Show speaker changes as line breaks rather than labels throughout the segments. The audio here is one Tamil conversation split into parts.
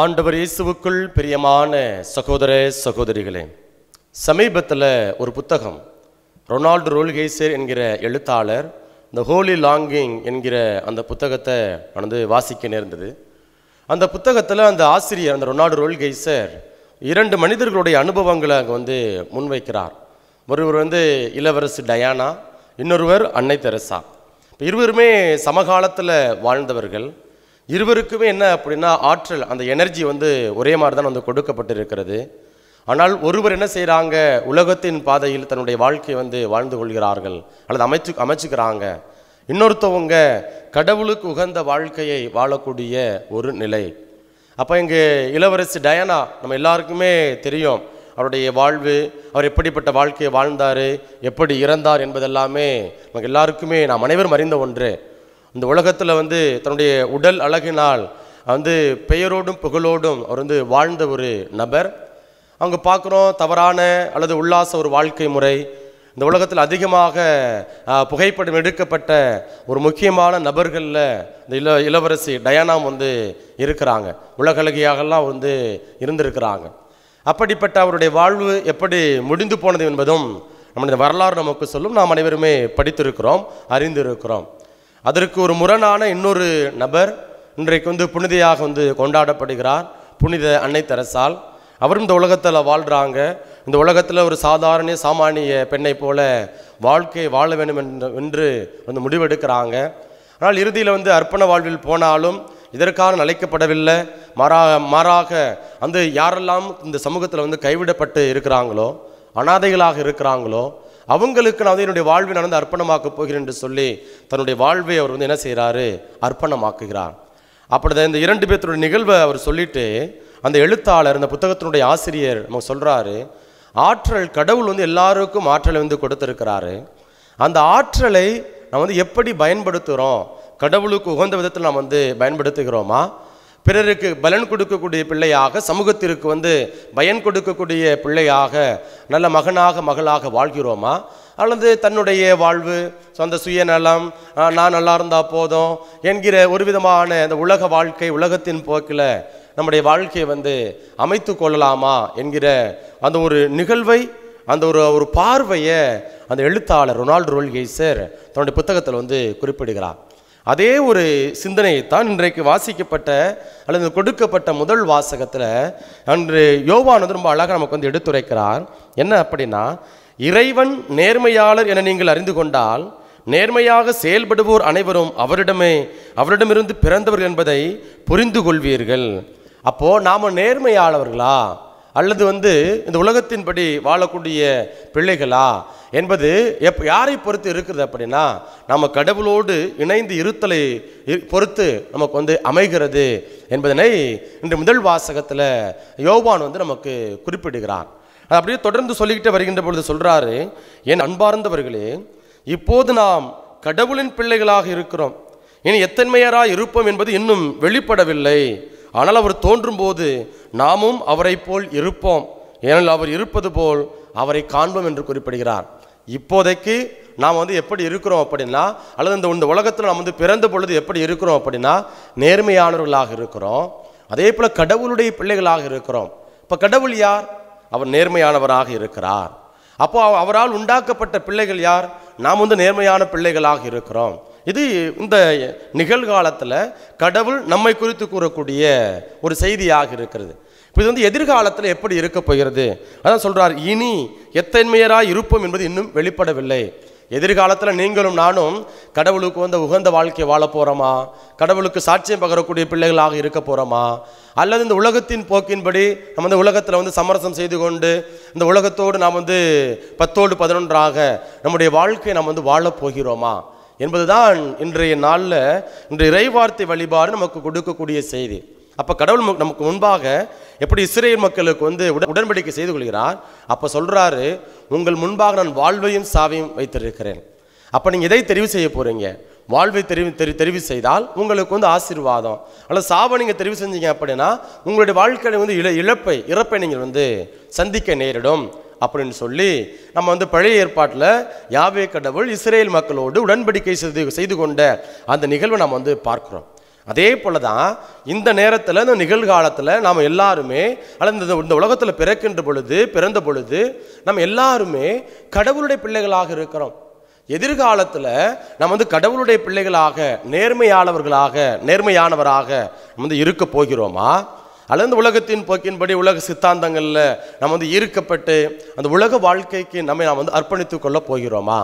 ஆண்டவர் இயேசுவுக்குள் பிரியமான சகோதர சகோதரிகளே சமீபத்தில் ஒரு புத்தகம் ரொனால்டு ரோல்கேசர் என்கிற எழுத்தாளர் இந்த ஹோலி லாங்கிங் என்கிற அந்த புத்தகத்தை வந்து வாசிக்க நேர்ந்தது அந்த புத்தகத்தில் அந்த ஆசிரியர் அந்த ரொனால்டு ரோல்கேசர் இரண்டு மனிதர்களுடைய அனுபவங்களை அங்கே வந்து முன்வைக்கிறார் ஒருவர் வந்து இளவரசு டயானா இன்னொருவர் அன்னை தெரசா இப்போ இருவருமே சமகாலத்தில் வாழ்ந்தவர்கள் இருவருக்குமே என்ன அப்படின்னா ஆற்றல் அந்த எனர்ஜி வந்து ஒரே மாதிரி தான் வந்து கொடுக்கப்பட்டிருக்கிறது ஆனால் ஒருவர் என்ன செய்கிறாங்க உலகத்தின் பாதையில் தன்னுடைய வாழ்க்கையை வந்து வாழ்ந்து கொள்கிறார்கள் அல்லது அமைச்சு அமைச்சுக்கிறாங்க இன்னொருத்தவங்க கடவுளுக்கு உகந்த வாழ்க்கையை வாழக்கூடிய ஒரு நிலை அப்போ இங்கே இளவரசி டயானா நம்ம எல்லாருக்குமே தெரியும் அவருடைய வாழ்வு அவர் எப்படிப்பட்ட வாழ்க்கையை வாழ்ந்தார் எப்படி இறந்தார் என்பதெல்லாமே நமக்கு எல்லாருக்குமே நாம் அனைவரும் அறிந்த ஒன்று இந்த உலகத்தில் வந்து தன்னுடைய உடல் அழகினால் வந்து பெயரோடும் புகழோடும் அவர் வந்து வாழ்ந்த ஒரு நபர் அவங்க பார்க்குறோம் தவறான அல்லது உல்லாச ஒரு வாழ்க்கை முறை இந்த உலகத்தில் அதிகமாக புகைப்படம் எடுக்கப்பட்ட ஒரு முக்கியமான நபர்களில் இந்த இள இளவரசி டயானாம் வந்து இருக்கிறாங்க உலகலகியாகலாம் வந்து இருந்திருக்கிறாங்க அப்படிப்பட்ட அவருடைய வாழ்வு எப்படி முடிந்து போனது என்பதும் நம்முடைய வரலாறு நமக்கு சொல்லும் நாம் அனைவருமே படித்திருக்கிறோம் அறிந்திருக்கிறோம் அதற்கு ஒரு முரணான இன்னொரு நபர் இன்றைக்கு வந்து புனிதையாக வந்து கொண்டாடப்படுகிறார் புனித அன்னை தெரசால் அவரும் இந்த உலகத்தில் வாழ்கிறாங்க இந்த உலகத்தில் ஒரு சாதாரண சாமானிய பெண்ணை போல வாழ்க்கை வாழ வேண்டும் என்று வந்து முடிவெடுக்கிறாங்க ஆனால் இறுதியில் வந்து அர்ப்பண வாழ்வில் போனாலும் இதற்காக அழைக்கப்படவில்லை மாறாக மாறாக அந்த யாரெல்லாம் இந்த சமூகத்தில் வந்து கைவிடப்பட்டு இருக்கிறாங்களோ அனாதைகளாக இருக்கிறாங்களோ அவங்களுக்கு நான் வந்து என்னுடைய வாழ்வை நான் வந்து அர்ப்பணமாக்க போகிறேன் என்று சொல்லி தன்னுடைய வாழ்வை அவர் வந்து என்ன செய்கிறாரு அர்ப்பணமாக்குகிறார் அப்படி இந்த இரண்டு பேர்த்தினுடைய நிகழ்வை அவர் சொல்லிட்டு அந்த எழுத்தாளர் அந்த புத்தகத்தினுடைய ஆசிரியர் நம்ம சொல்கிறாரு ஆற்றல் கடவுள் வந்து எல்லாருக்கும் ஆற்றலை வந்து கொடுத்துருக்கிறாரு அந்த ஆற்றலை நம்ம வந்து எப்படி பயன்படுத்துகிறோம் கடவுளுக்கு உகந்த விதத்தில் நாம் வந்து பயன்படுத்துகிறோமா பிறருக்கு பலன் கொடுக்கக்கூடிய பிள்ளையாக சமூகத்திற்கு வந்து பயன் கொடுக்கக்கூடிய பிள்ளையாக நல்ல மகனாக மகளாக வாழ்கிறோமா அல்லது தன்னுடைய வாழ்வு சொந்த சுயநலம் நான் நல்லா இருந்தால் போதும் என்கிற ஒரு விதமான அந்த உலக வாழ்க்கை உலகத்தின் போக்கில் நம்முடைய வாழ்க்கையை வந்து அமைத்து கொள்ளலாமா என்கிற அந்த ஒரு நிகழ்வை அந்த ஒரு ஒரு பார்வையை அந்த எழுத்தாளர் ரொனால்டு ரோல்கேசர் தன்னுடைய புத்தகத்தில் வந்து குறிப்பிடுகிறார் அதே ஒரு தான் இன்றைக்கு வாசிக்கப்பட்ட அல்லது கொடுக்கப்பட்ட முதல் வாசகத்தில் அன்று யோவான் வந்து ரொம்ப அழகாக நமக்கு வந்து எடுத்துரைக்கிறார் என்ன அப்படின்னா இறைவன் நேர்மையாளர் என நீங்கள் அறிந்து கொண்டால் நேர்மையாக செயல்படுவோர் அனைவரும் அவரிடமே அவரிடமிருந்து பிறந்தவர்கள் என்பதை புரிந்து கொள்வீர்கள் அப்போது நாம் நேர்மையாளவர்களா அல்லது வந்து இந்த உலகத்தின்படி வாழக்கூடிய பிள்ளைகளா என்பது எப் யாரை பொறுத்து இருக்கிறது அப்படின்னா நம்ம கடவுளோடு இணைந்து இருத்தலை பொறுத்து நமக்கு வந்து அமைகிறது என்பதனை இன்று முதல் வாசகத்தில் யோவான் வந்து நமக்கு குறிப்பிடுகிறான் அது அப்படியே தொடர்ந்து சொல்லிக்கிட்டே வருகின்ற பொழுது சொல்கிறாரு என் அன்பார்ந்தவர்களே இப்போது நாம் கடவுளின் பிள்ளைகளாக இருக்கிறோம் இனி எத்தன்மையராக இருப்போம் என்பது இன்னும் வெளிப்படவில்லை ஆனால் அவர் தோன்றும்போது நாமும் அவரை போல் இருப்போம் ஏனெனில் அவர் இருப்பது போல் அவரை காண்போம் என்று குறிப்பிடுகிறார் இப்போதைக்கு நாம் வந்து எப்படி இருக்கிறோம் அப்படின்னா அல்லது இந்த இந்த உலகத்தில் நாம் வந்து பிறந்த பொழுது எப்படி இருக்கிறோம் அப்படின்னா நேர்மையானவர்களாக இருக்கிறோம் அதே போல் கடவுளுடைய பிள்ளைகளாக இருக்கிறோம் இப்போ கடவுள் யார் அவர் நேர்மையானவராக இருக்கிறார் அப்போ அவரால் உண்டாக்கப்பட்ட பிள்ளைகள் யார் நாம் வந்து நேர்மையான பிள்ளைகளாக இருக்கிறோம் இது இந்த நிகழ்காலத்தில் கடவுள் நம்மை குறித்து கூறக்கூடிய ஒரு செய்தியாக இருக்கிறது இப்போ இது வந்து எதிர்காலத்தில் எப்படி இருக்க போகிறது அதான் சொல்கிறார் இனி எத்தன்மையராக இருப்போம் என்பது இன்னும் வெளிப்படவில்லை எதிர்காலத்தில் நீங்களும் நானும் கடவுளுக்கு வந்து உகந்த வாழ்க்கையை வாழ போகிறோமா கடவுளுக்கு சாட்சியம் பகரக்கூடிய பிள்ளைகளாக இருக்க போகிறோமா அல்லது இந்த உலகத்தின் போக்கின்படி நம்ம வந்து உலகத்தில் வந்து சமரசம் செய்து கொண்டு இந்த உலகத்தோடு நாம் வந்து பத்தோடு பதினொன்றாக நம்முடைய வாழ்க்கையை நாம் வந்து வாழப்போகிறோமா என்பதுதான் இன்றைய நாளில் இன்றைய இறைவார்த்தை வழிபாடு நமக்கு கொடுக்கக்கூடிய செய்தி அப்போ கடவுள் நமக்கு முன்பாக எப்படி இஸ்ரேல் மக்களுக்கு வந்து உட உடன்படிக்கை செய்து கொள்கிறார் அப்போ சொல்கிறாரு உங்கள் முன்பாக நான் வாழ்வையும் சாவையும் வைத்திருக்கிறேன் அப்போ நீங்கள் எதை தெரிவு செய்ய போகிறீங்க வாழ்வை தெரிவு தெரி தெரிவு செய்தால் உங்களுக்கு வந்து ஆசீர்வாதம் ஆனால் சாவை நீங்கள் தெரிவு செஞ்சீங்க அப்படின்னா உங்களுடைய வாழ்க்கையில வந்து இழ இழப்பை இறப்பை நீங்கள் வந்து சந்திக்க நேரிடும் அப்படின்னு சொல்லி நம்ம வந்து பழைய ஏற்பாட்டில் யாவே கடவுள் இஸ்ரேல் மக்களோடு உடன்படிக்கை செய்து செய்து கொண்ட அந்த நிகழ்வை நம்ம வந்து பார்க்குறோம் அதே போல தான் இந்த நேரத்தில் இந்த நிகழ்காலத்தில் நாம் எல்லாருமே அல்லது இந்த இந்த உலகத்தில் பிறக்கின்ற பொழுது பிறந்த பொழுது நம்ம எல்லாருமே கடவுளுடைய பிள்ளைகளாக இருக்கிறோம் எதிர்காலத்தில் நம்ம வந்து கடவுளுடைய பிள்ளைகளாக நேர்மையானவர்களாக நேர்மையானவராக நம்ம வந்து இருக்க போகிறோமா அல்லது உலகத்தின் போக்கின்படி உலக சித்தாந்தங்களில் நம்ம வந்து ஈர்க்கப்பட்டு அந்த உலக வாழ்க்கைக்கு நம்மை நாம் வந்து அர்ப்பணித்து கொள்ளப் போகிறோமா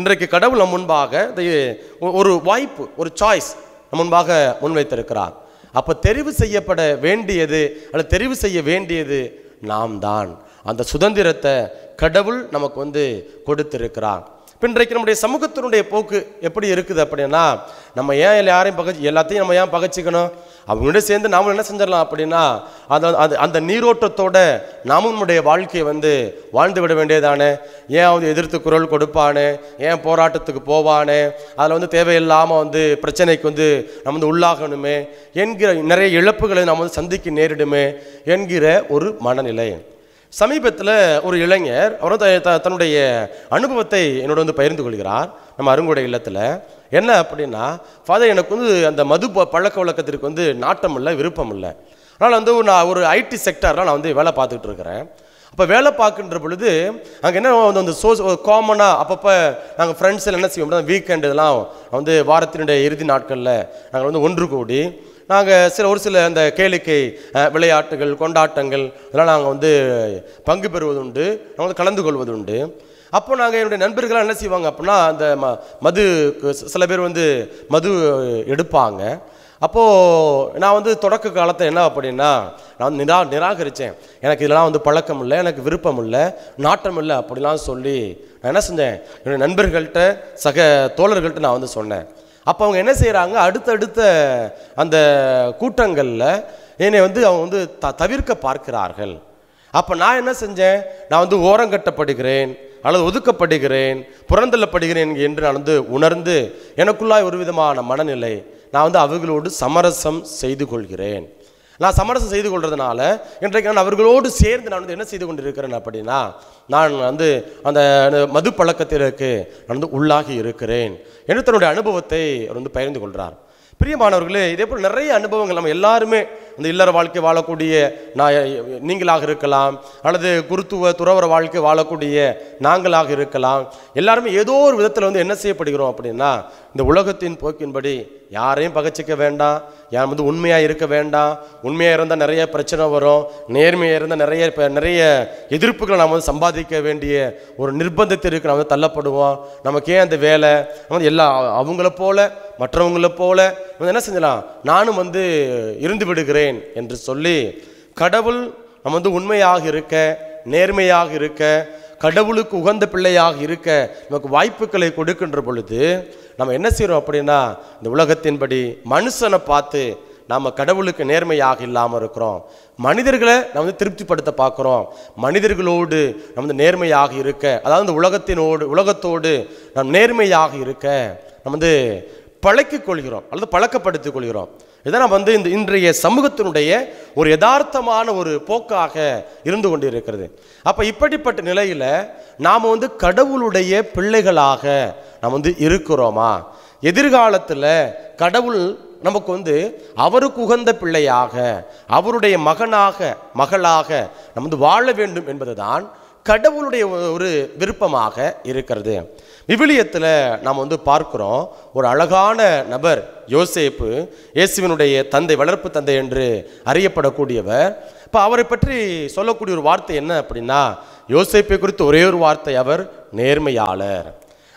இன்றைக்கு கடவுள் முன்பாக ஒரு வாய்ப்பு ஒரு சாய்ஸ் முன்பாக முன்வைத்திருக்கிறார் அப்போ தெரிவு செய்யப்பட வேண்டியது அல்லது தெரிவு செய்ய வேண்டியது நாம் தான் அந்த சுதந்திரத்தை கடவுள் நமக்கு வந்து கொடுத்திருக்கிறான் இன்றைக்கு நம்முடைய சமூகத்தினுடைய போக்கு எப்படி இருக்குது அப்படின்னா நம்ம ஏன் யாரையும் பகச்சு எல்லாத்தையும் நம்ம ஏன் பகச்சிக்கணும் அவங்களோட சேர்ந்து நாமளும் என்ன செஞ்சிடலாம் அப்படின்னா அந்த அது அந்த நீரோட்டத்தோட நாமும் நம்முடைய வாழ்க்கையை வந்து வாழ்ந்து விட வேண்டியதானே ஏன் வந்து எதிர்த்து குரல் கொடுப்பானே ஏன் போராட்டத்துக்கு போவானே அதில் வந்து தேவையில்லாமல் வந்து பிரச்சனைக்கு வந்து நம்ம வந்து உள்ளாகணுமே என்கிற நிறைய இழப்புகளை நம்ம வந்து சந்திக்க நேரிடுமே என்கிற ஒரு மனநிலை சமீபத்தில் ஒரு இளைஞர் அவரும் தன்னுடைய அனுபவத்தை என்னோட வந்து பகிர்ந்து கொள்கிறார் நம்ம அருங்குடைய இல்லத்தில் என்ன அப்படின்னா ஃபாதர் எனக்கு வந்து அந்த மது பழக்க வழக்கத்திற்கு வந்து நாட்டம் இல்லை விருப்பம் இல்லை அதனால் வந்து நான் ஒரு ஐடி செக்டரில் நான் வந்து வேலை பார்த்துக்கிட்டு இருக்கிறேன் அப்போ வேலை பார்க்குன்ற பொழுது அங்கே என்ன வந்து அந்த சோஸ் காமனாக அப்பப்போ நாங்கள் ஃப்ரெண்ட்ஸில் என்ன செய்வோம் வீக்கெண்டு இதெல்லாம் வந்து வாரத்தினுடைய இறுதி நாட்களில் நாங்கள் வந்து ஒன்று கூடி நாங்கள் சில ஒரு சில அந்த கேளிக்கை விளையாட்டுகள் கொண்டாட்டங்கள் இதெல்லாம் நாங்கள் வந்து பங்கு உண்டு நாங்கள் வந்து கலந்து உண்டு அப்போ நாங்கள் என்னுடைய நண்பர்கள்லாம் என்ன செய்வாங்க அப்படின்னா அந்த ம மது சில பேர் வந்து மது எடுப்பாங்க அப்போது நான் வந்து தொடக்க காலத்தை என்ன அப்படின்னா நான் நிரா நிராகரித்தேன் எனக்கு இதெல்லாம் வந்து பழக்கம் இல்லை எனக்கு விருப்பம் இல்லை நாட்டம் இல்லை அப்படிலாம் சொல்லி நான் என்ன செஞ்சேன் என்னுடைய நண்பர்கள்ட்ட சக தோழர்கள்ட்ட நான் வந்து சொன்னேன் அப்போ அவங்க என்ன செய்கிறாங்க அடுத்தடுத்த அந்த கூட்டங்களில் என்னை வந்து அவங்க வந்து த தவிர்க்க பார்க்கிறார்கள் அப்போ நான் என்ன செஞ்சேன் நான் வந்து ஓரங்கட்டப்படுகிறேன் அல்லது ஒதுக்கப்படுகிறேன் புறந்தள்ளப்படுகிறேன் என்று நான் வந்து உணர்ந்து எனக்குள்ளாய் ஒரு விதமான மனநிலை நான் வந்து அவர்களோடு சமரசம் செய்து கொள்கிறேன் நான் சமரசம் செய்து கொள்றதுனால இன்றைக்கு நான் அவர்களோடு சேர்ந்து நான் வந்து என்ன செய்து கொண்டிருக்கிறேன் அப்படின்னா நான் வந்து அந்த மது பழக்கத்திற்கு நான் வந்து உள்ளாகி இருக்கிறேன் என்று தன்னுடைய அனுபவத்தை அவர் வந்து பகிர்ந்து கொள்கிறார் பிரியமானவர்களே இதே போல் நிறைய அனுபவங்கள் நம்ம எல்லாருமே இந்த இல்லற வாழ்க்கை வாழக்கூடிய நான் நீங்களாக இருக்கலாம் அல்லது குருத்துவ துறவர வாழ்க்கை வாழக்கூடிய நாங்களாக இருக்கலாம் எல்லாருமே ஏதோ ஒரு விதத்தில் வந்து என்ன செய்யப்படுகிறோம் அப்படின்னா இந்த உலகத்தின் போக்கின்படி யாரையும் பகச்சிக்க வேண்டாம் யார் வந்து உண்மையாக இருக்க வேண்டாம் உண்மையாக இருந்தால் நிறைய பிரச்சனை வரும் நேர்மையாக இருந்தால் நிறைய நிறைய எதிர்ப்புகளை நாம் வந்து சம்பாதிக்க வேண்டிய ஒரு நிர்பந்தத்திற்கு நாம் வந்து தள்ளப்படுவோம் நமக்கு ஏன் அந்த வேலை வந்து எல்லா அவங்கள போல மற்றவங்கள போல வந்து என்ன செஞ்சலாம் நானும் வந்து இருந்து விடுகிறேன் என்று சொல்லி கடவுள் நம்ம வந்து உண்மையாக இருக்க நேர்மையாக இருக்க கடவுளுக்கு உகந்த பிள்ளையாக இருக்க நமக்கு வாய்ப்புகளை கொடுக்கின்ற பொழுது நம்ம என்ன செய்கிறோம் அப்படின்னா இந்த உலகத்தின்படி மனுஷனை பார்த்து நாம் கடவுளுக்கு நேர்மையாக இல்லாமல் இருக்கிறோம் மனிதர்களை நம்ம வந்து திருப்திப்படுத்த பார்க்குறோம் மனிதர்களோடு நம்ம வந்து நேர்மையாக இருக்க அதாவது இந்த உலகத்தினோடு உலகத்தோடு நம் நேர்மையாக இருக்க நம்ம வந்து பழக்கிக் கொள்கிறோம் அல்லது பழக்கப்படுத்திக் கொள்கிறோம் இதை நம்ம வந்து இந்த இன்றைய சமூகத்தினுடைய ஒரு யதார்த்தமான ஒரு போக்காக இருந்து கொண்டிருக்கிறது அப்போ இப்படிப்பட்ட நிலையில் நாம் வந்து கடவுளுடைய பிள்ளைகளாக நாம் வந்து இருக்கிறோமா எதிர்காலத்தில் கடவுள் நமக்கு வந்து அவருக்கு உகந்த பிள்ளையாக அவருடைய மகனாக மகளாக நம்ம வந்து வாழ வேண்டும் என்பதுதான் கடவுளுடைய ஒரு விருப்பமாக இருக்கிறது விவிலியத்தில் நாம் வந்து பார்க்குறோம் ஒரு அழகான நபர் யோசேப்பு இயேசுவினுடைய தந்தை வளர்ப்பு தந்தை என்று அறியப்படக்கூடியவர் இப்போ அவரை பற்றி சொல்லக்கூடிய ஒரு வார்த்தை என்ன அப்படின்னா யோசேப்பை குறித்து ஒரே ஒரு வார்த்தை அவர் நேர்மையாளர்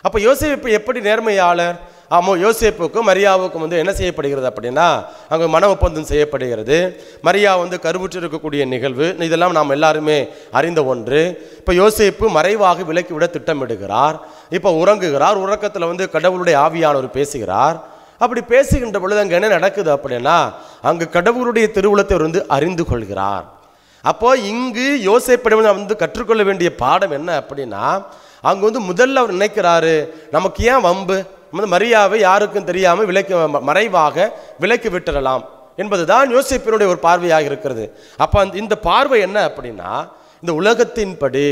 அப்போ யோசேப்பு எப்படி நேர்மையாளர் ஆமோ யோசேப்புக்கும் மரியாவுக்கும் வந்து என்ன செய்யப்படுகிறது அப்படின்னா அங்கே மன ஒப்பந்தம் செய்யப்படுகிறது மரியா வந்து கருவுற்று இருக்கக்கூடிய நிகழ்வு இதெல்லாம் நாம் எல்லாருமே அறிந்த ஒன்று இப்போ யோசேப்பு மறைவாக விலக்கிவிட திட்டமிடுகிறார் இப்போ உறங்குகிறார் உறக்கத்தில் வந்து கடவுளுடைய ஆவியானவர் பேசுகிறார் அப்படி பேசுகின்ற பொழுது அங்கே என்ன நடக்குது அப்படின்னா அங்கு கடவுளுடைய திருவுளத்தை வந்து அறிந்து கொள்கிறார் அப்போ இங்கு யோசிப்பிடம் வந்து கற்றுக்கொள்ள வேண்டிய பாடம் என்ன அப்படின்னா அங்கே வந்து முதல்ல அவர் நினைக்கிறாரு நமக்கு ஏன் வம்பு வந்து மரியாவை யாருக்கும் தெரியாமல் விலைக்கு மறைவாக விலைக்கு விட்டுடலாம் தான் யோசிப்பினுடைய ஒரு பார்வையாக இருக்கிறது அப்போ அந்த இந்த பார்வை என்ன அப்படின்னா இந்த உலகத்தின்படி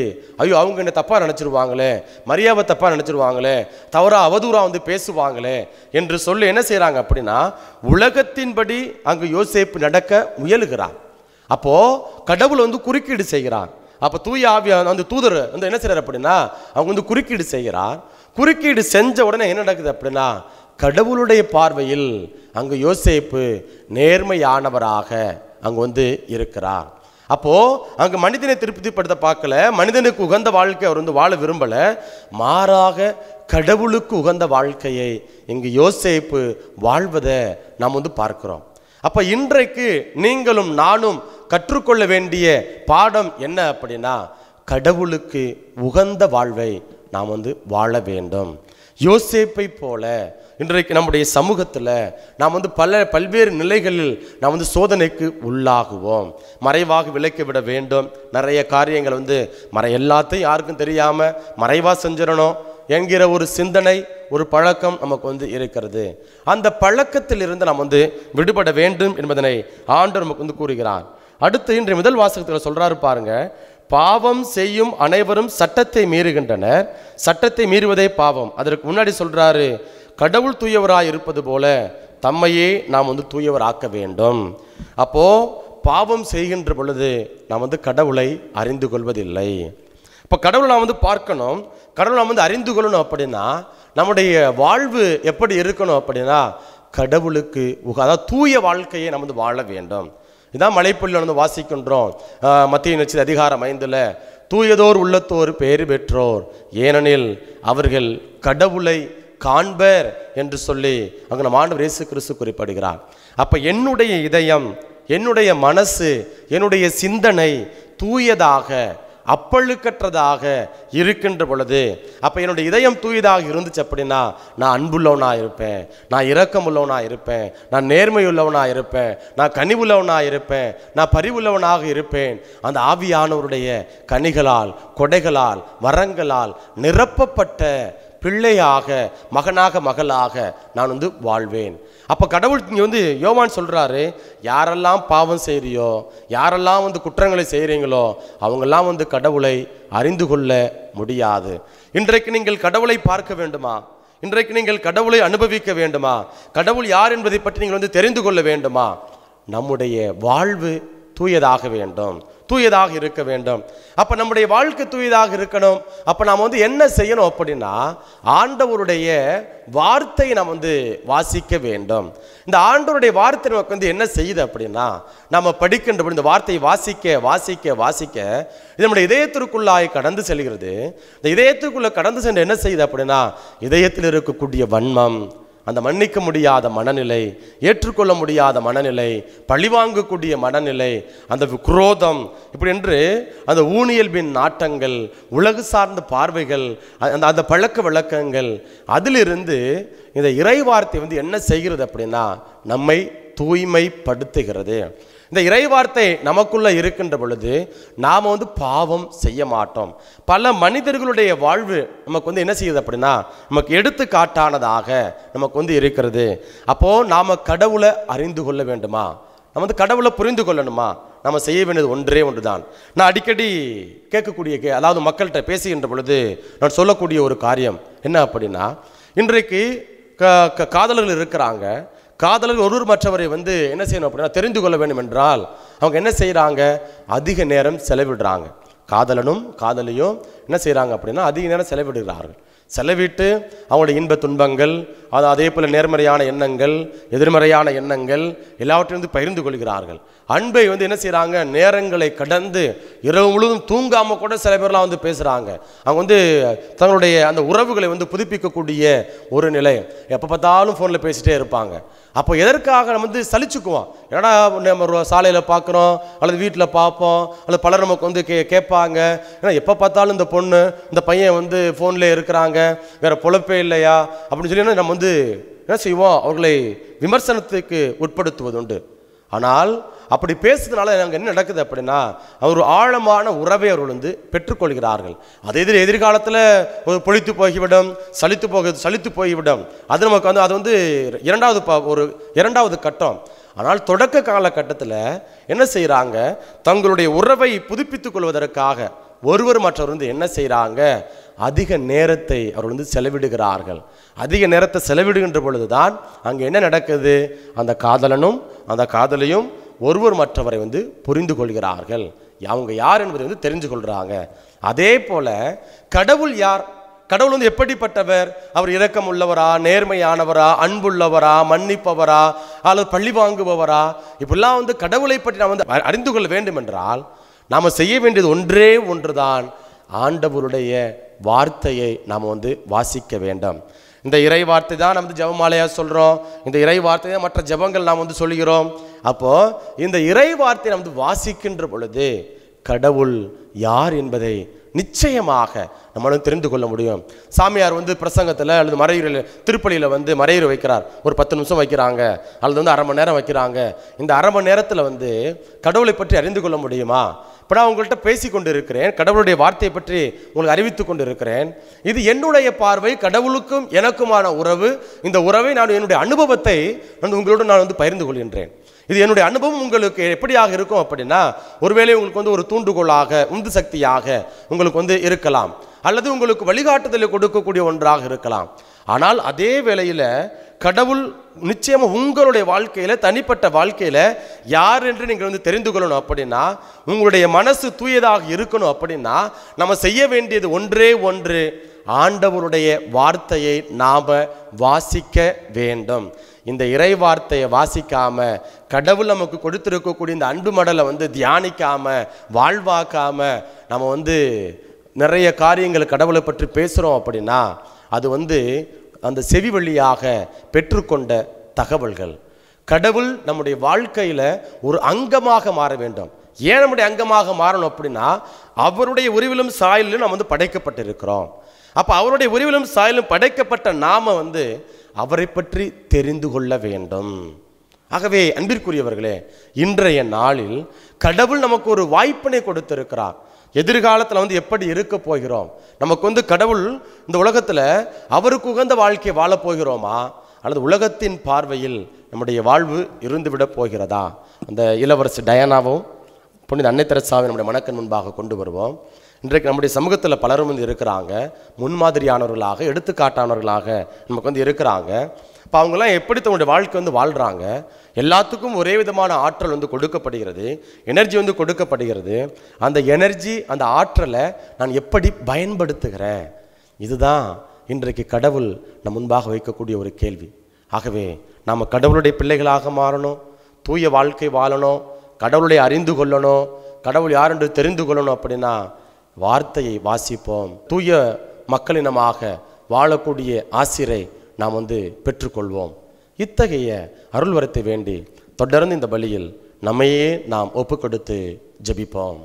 ஐயோ அவங்க என்ன தப்பாக நினச்சிருவாங்களே மரியாதை தப்பாக நினச்சிருவாங்களே தவறாக அவதூறாக வந்து பேசுவாங்களே என்று சொல்லி என்ன செய்கிறாங்க அப்படின்னா உலகத்தின்படி அங்கு யோசிப்பு நடக்க முயலுகிறார் அப்போது கடவுள் வந்து குறுக்கீடு செய்கிறார் அப்போ தூய ஆவிய அந்த தூதர் வந்து என்ன செய்கிறார் அப்படின்னா அவங்க வந்து குறுக்கீடு செய்கிறார் குறுக்கீடு செஞ்ச உடனே என்ன நடக்குது அப்படின்னா கடவுளுடைய பார்வையில் அங்கே யோசேப்பு நேர்மையானவராக அங்கே வந்து இருக்கிறார் அப்போது அங்கே மனிதனை திருப்திப்படுத்த பார்க்கல மனிதனுக்கு உகந்த வாழ்க்கை அவர் வந்து வாழ விரும்பலை மாறாக கடவுளுக்கு உகந்த வாழ்க்கையை இங்கு யோசேப்பு வாழ்வதை நாம் வந்து பார்க்கிறோம் அப்போ இன்றைக்கு நீங்களும் நானும் கற்றுக்கொள்ள வேண்டிய பாடம் என்ன அப்படின்னா கடவுளுக்கு உகந்த வாழ்வை நாம் வந்து வாழ வேண்டும் யோசிப்பை போல இன்றைக்கு நம்முடைய சமூகத்தில் நாம் வந்து பல பல்வேறு நிலைகளில் நாம் வந்து சோதனைக்கு உள்ளாகுவோம் மறைவாக விலக்கி விட வேண்டும் நிறைய காரியங்கள் வந்து மறை எல்லாத்தையும் யாருக்கும் தெரியாமல் மறைவாக செஞ்சிடணும் என்கிற ஒரு சிந்தனை ஒரு பழக்கம் நமக்கு வந்து இருக்கிறது அந்த பழக்கத்திலிருந்து நாம் வந்து விடுபட வேண்டும் என்பதனை ஆண்டு நமக்கு வந்து கூறுகிறார் அடுத்து இன்றைய முதல் வாசகத்தில் சொல்கிறாரு பாருங்கள் பாவம் செய்யும் அனைவரும் சட்டத்தை மீறுகின்றனர் சட்டத்தை மீறுவதே பாவம் அதற்கு முன்னாடி சொல்கிறாரு கடவுள் தூயவராக இருப்பது போல தம்மையே நாம் வந்து தூயவராக்க வேண்டும் அப்போது பாவம் செய்கின்ற பொழுது நாம் வந்து கடவுளை அறிந்து கொள்வதில்லை இப்போ கடவுளை நாம் வந்து பார்க்கணும் கடவுளை நாம் வந்து அறிந்து கொள்ளணும் அப்படின்னா நம்முடைய வாழ்வு எப்படி இருக்கணும் அப்படின்னா கடவுளுக்கு அதாவது தூய வாழ்க்கையை நம்ம வந்து வாழ வேண்டும் இதான் மலைப்பள்ளியில் வந்து வாசிக்கின்றோம் மத்திய நிச்சய அதிகாரம் ஐந்தில் தூயதோர் உள்ளத்தோர் பேறு பெற்றோர் ஏனெனில் அவர்கள் கடவுளை காண்பர் என்று சொல்லி அங்கே நம்ம ஆண்டு ரேசு கிறிஸ்து குறிப்பிடுகிறார் அப்போ என்னுடைய இதயம் என்னுடைய மனசு என்னுடைய சிந்தனை தூயதாக அப்பழுக்கற்றதாக இருக்கின்ற பொழுது அப்போ என்னுடைய இதயம் தூயதாக இருந்துச்சு அப்படின்னா நான் அன்புள்ளவனாக இருப்பேன் நான் இரக்கமுள்ளவனாக இருப்பேன் நான் நேர்மையுள்ளவனாக இருப்பேன் நான் கனிவுள்ளவனாக இருப்பேன் நான் பரிவுள்ளவனாக இருப்பேன் அந்த ஆவியானவருடைய கனிகளால் கொடைகளால் வரங்களால் நிரப்பப்பட்ட பிள்ளையாக மகனாக மகளாக நான் வந்து வாழ்வேன் அப்போ கடவுள் இங்கே வந்து யோவான் சொல்கிறாரு யாரெல்லாம் பாவம் செய்கிறியோ யாரெல்லாம் வந்து குற்றங்களை செய்கிறீங்களோ அவங்கெல்லாம் வந்து கடவுளை அறிந்து கொள்ள முடியாது இன்றைக்கு நீங்கள் கடவுளை பார்க்க வேண்டுமா இன்றைக்கு நீங்கள் கடவுளை அனுபவிக்க வேண்டுமா கடவுள் யார் என்பதை பற்றி நீங்கள் வந்து தெரிந்து கொள்ள வேண்டுமா நம்முடைய வாழ்வு தூயதாக வேண்டும் தூயதாக இருக்க வேண்டும் அப்போ நம்முடைய வாழ்க்கை தூயதாக இருக்கணும் அப்போ நாம் வந்து என்ன செய்யணும் அப்படின்னா ஆண்டவருடைய வார்த்தையை நாம் வந்து வாசிக்க வேண்டும் இந்த ஆண்டவருடைய வார்த்தை நமக்கு வந்து என்ன செய்யுது அப்படின்னா நம்ம படிக்கின்ற இந்த வார்த்தையை வாசிக்க வாசிக்க வாசிக்க இது நம்முடைய இதயத்திற்குள்ளாய் கடந்து செல்கிறது இந்த இதயத்திற்குள்ளே கடந்து சென்று என்ன செய்யுது அப்படின்னா இதயத்தில் இருக்கக்கூடிய வன்மம் அந்த மன்னிக்க முடியாத மனநிலை ஏற்றுக்கொள்ள முடியாத மனநிலை பழிவாங்கக்கூடிய மனநிலை அந்த குரோதம் இப்படி என்று அந்த ஊனியல்பின் நாட்டங்கள் உலகு சார்ந்த பார்வைகள் அந்த அந்த பழக்க வழக்கங்கள் அதிலிருந்து இந்த இறை வார்த்தை வந்து என்ன செய்கிறது அப்படின்னா நம்மை தூய்மைப்படுத்துகிறது இந்த இறைவார்த்தை நமக்குள்ளே இருக்கின்ற பொழுது நாம் வந்து பாவம் செய்ய மாட்டோம் பல மனிதர்களுடைய வாழ்வு நமக்கு வந்து என்ன செய்யுது அப்படின்னா நமக்கு எடுத்துக்காட்டானதாக நமக்கு வந்து இருக்கிறது அப்போது நாம் கடவுளை அறிந்து கொள்ள வேண்டுமா நம்ம வந்து கடவுளை புரிந்து கொள்ளணுமா நம்ம செய்ய வேண்டியது ஒன்றே ஒன்று தான் நான் அடிக்கடி கேட்கக்கூடிய கே அதாவது மக்கள்கிட்ட பேசுகின்ற பொழுது நான் சொல்லக்கூடிய ஒரு காரியம் என்ன அப்படின்னா இன்றைக்கு க காதலர்கள் இருக்கிறாங்க காதலர்கள் ஒருவர் மற்றவரை வந்து என்ன செய்யணும் அப்படின்னா தெரிந்து கொள்ள வேண்டும் என்றால் அவங்க என்ன செய்கிறாங்க அதிக நேரம் செலவிடுறாங்க காதலனும் காதலியும் என்ன செய்கிறாங்க அப்படின்னா அதிக நேரம் செலவிடுகிறார்கள் செலவிட்டு அவங்களுடைய இன்ப துன்பங்கள் அது அதே போல் நேர்மறையான எண்ணங்கள் எதிர்மறையான எண்ணங்கள் எல்லாவற்றையும் வந்து பகிர்ந்து கொள்கிறார்கள் அன்பை வந்து என்ன செய்கிறாங்க நேரங்களை கடந்து இரவு முழுவதும் தூங்காமல் கூட சில பேர்லாம் வந்து பேசுகிறாங்க அவங்க வந்து தங்களுடைய அந்த உறவுகளை வந்து புதுப்பிக்கக்கூடிய ஒரு நிலை எப்போ பார்த்தாலும் ஃபோனில் பேசிகிட்டே இருப்பாங்க அப்போ எதற்காக நம்ம வந்து சலிச்சுக்குவோம் ஏன்னா நம்ம சாலையில் பார்க்குறோம் அல்லது வீட்டில் பார்ப்போம் அல்லது பலர் நமக்கு வந்து கே கேட்பாங்க ஏன்னா எப்போ பார்த்தாலும் இந்த பொண்ணு இந்த பையன் வந்து ஃபோனில் இருக்கிறாங்க பண்ணுறாங்க வேறு பொழப்பே இல்லையா அப்படின்னு சொல்லி நம்ம வந்து என்ன செய்வோம் அவர்களை விமர்சனத்துக்கு உட்படுத்துவது உண்டு ஆனால் அப்படி பேசுறதுனால எனக்கு என்ன நடக்குது அப்படின்னா அவர் ஆழமான உறவை அவர்கள் வந்து பெற்றுக்கொள்கிறார்கள் அதே எதிர் எதிர்காலத்தில் ஒரு பொழித்து போகிவிடும் சலித்து போக சலித்து போய்விடும் அது நமக்கு வந்து அது வந்து இரண்டாவது ஒரு இரண்டாவது கட்டம் ஆனால் தொடக்க காலகட்டத்தில் என்ன செய்கிறாங்க தங்களுடைய உறவை புதுப்பித்துக் கொள்வதற்காக ஒருவர் மற்றவர் வந்து என்ன செய்கிறாங்க அதிக நேரத்தை அவர்கள் வந்து செலவிடுகிறார்கள் அதிக நேரத்தை செலவிடுகின்ற பொழுது தான் அங்கே என்ன நடக்குது அந்த காதலனும் அந்த காதலையும் ஒருவர் மற்றவரை வந்து புரிந்து கொள்கிறார்கள் அவங்க யார் என்பதை வந்து தெரிஞ்சு கொள்கிறாங்க அதே போல் கடவுள் யார் கடவுள் வந்து எப்படிப்பட்டவர் அவர் இரக்கம் உள்ளவரா நேர்மையானவரா அன்புள்ளவரா மன்னிப்பவரா அல்லது பள்ளி வாங்குபவரா இப்படிலாம் வந்து கடவுளை பற்றி நான் வந்து அறிந்து கொள்ள வேண்டும் என்றால் நாம் செய்ய வேண்டியது ஒன்றே ஒன்றுதான் ஆண்டவருடைய வார்த்தையை நாம் வந்து வாசிக்க வேண்டும் இந்த இறை வார்த்தை தான் நம்ம ஜபமாலையாக சொல்கிறோம் இந்த இறை வார்த்தை தான் மற்ற ஜபங்கள் நாம் வந்து சொல்கிறோம் அப்போது இந்த இறை வார்த்தையை நம்ம வாசிக்கின்ற பொழுது கடவுள் யார் என்பதை நிச்சயமாக நம்மளும் தெரிந்து கொள்ள முடியும் சாமியார் வந்து பிரசங்கத்தில் அல்லது மறையூரில் திருப்பலியில் வந்து மறையூர் வைக்கிறார் ஒரு பத்து நிமிஷம் வைக்கிறாங்க அல்லது வந்து அரை மணி நேரம் வைக்கிறாங்க இந்த அரை மணி நேரத்தில் வந்து கடவுளை பற்றி அறிந்து கொள்ள முடியுமா இப்போ நான் உங்கள்கிட்ட பேசி கொண்டு இருக்கிறேன் கடவுளுடைய வார்த்தையை பற்றி உங்களுக்கு அறிவித்து கொண்டு இருக்கிறேன் இது என்னுடைய பார்வை கடவுளுக்கும் எனக்குமான உறவு இந்த உறவை நான் என்னுடைய அனுபவத்தை வந்து உங்களோடு நான் வந்து பகிர்ந்து கொள்கின்றேன் இது என்னுடைய அனுபவம் உங்களுக்கு எப்படியாக இருக்கும் அப்படின்னா ஒருவேளை உங்களுக்கு வந்து ஒரு தூண்டுகோளாக உந்து சக்தியாக உங்களுக்கு வந்து இருக்கலாம் அல்லது உங்களுக்கு வழிகாட்டுதலை கொடுக்கக்கூடிய ஒன்றாக இருக்கலாம் ஆனால் அதே வேளையில் கடவுள் நிச்சயமாக உங்களுடைய வாழ்க்கையில் தனிப்பட்ட வாழ்க்கையில் யார் என்று நீங்கள் வந்து தெரிந்து கொள்ளணும் அப்படின்னா உங்களுடைய மனசு தூயதாக இருக்கணும் அப்படின்னா நம்ம செய்ய வேண்டியது ஒன்றே ஒன்று ஆண்டவருடைய வார்த்தையை நாம் வாசிக்க வேண்டும் இந்த இறை வார்த்தையை வாசிக்காமல் கடவுள் நமக்கு கொடுத்துருக்கக்கூடிய இந்த அன்பு மடலை வந்து தியானிக்காமல் வாழ்வாக்காமல் நம்ம வந்து நிறைய காரியங்கள் கடவுளை பற்றி பேசுகிறோம் அப்படின்னா அது வந்து அந்த செவி வழியாக பெற்றுக்கொண்ட தகவல்கள் கடவுள் நம்முடைய வாழ்க்கையில் ஒரு அங்கமாக மாற வேண்டும் ஏன் நம்முடைய அங்கமாக மாறணும் அப்படின்னா அவருடைய உரிவிலும் சாயலிலும் நம்ம வந்து படைக்கப்பட்டிருக்கிறோம் அப்போ அவருடைய உரிவிலும் சாயலும் படைக்கப்பட்ட நாம வந்து அவரை பற்றி தெரிந்து கொள்ள வேண்டும் ஆகவே அன்பிற்குரியவர்களே இன்றைய நாளில் கடவுள் நமக்கு ஒரு வாய்ப்பினை கொடுத்திருக்கிறார் எதிர்காலத்தில் வந்து எப்படி இருக்க போகிறோம் நமக்கு வந்து கடவுள் இந்த உலகத்தில் அவருக்கு உகந்த வாழ்க்கையை வாழப் போகிறோமா அல்லது உலகத்தின் பார்வையில் நம்முடைய வாழ்வு இருந்துவிட போகிறதா அந்த இளவரசி டயானாவும் புனித அன்னை தெரசாவை நம்முடைய மனக்கண் முன்பாக கொண்டு வருவோம் இன்றைக்கு நம்முடைய சமூகத்தில் பலரும் வந்து இருக்கிறாங்க முன்மாதிரியானவர்களாக எடுத்துக்காட்டானவர்களாக நமக்கு வந்து இருக்கிறாங்க இப்போ அவங்களாம் எப்படி தங்களுடைய வாழ்க்கை வந்து வாழ்கிறாங்க எல்லாத்துக்கும் ஒரே விதமான ஆற்றல் வந்து கொடுக்கப்படுகிறது எனர்ஜி வந்து கொடுக்கப்படுகிறது அந்த எனர்ஜி அந்த ஆற்றலை நான் எப்படி பயன்படுத்துகிறேன் இதுதான் இன்றைக்கு கடவுள் நம் முன்பாக வைக்கக்கூடிய ஒரு கேள்வி ஆகவே நாம் கடவுளுடைய பிள்ளைகளாக மாறணும் தூய வாழ்க்கை வாழணும் கடவுளை அறிந்து கொள்ளணும் கடவுள் யார் என்று தெரிந்து கொள்ளணும் அப்படின்னா வார்த்தையை வாசிப்போம் தூய மக்களினமாக வாழக்கூடிய ஆசிரை நாம் வந்து பெற்றுக்கொள்வோம் இத்தகைய அருள்வரத்தை வேண்டி தொடர்ந்து இந்த பலியில் நம்மையே நாம் ஒப்பு கொடுத்து ஜபிப்போம்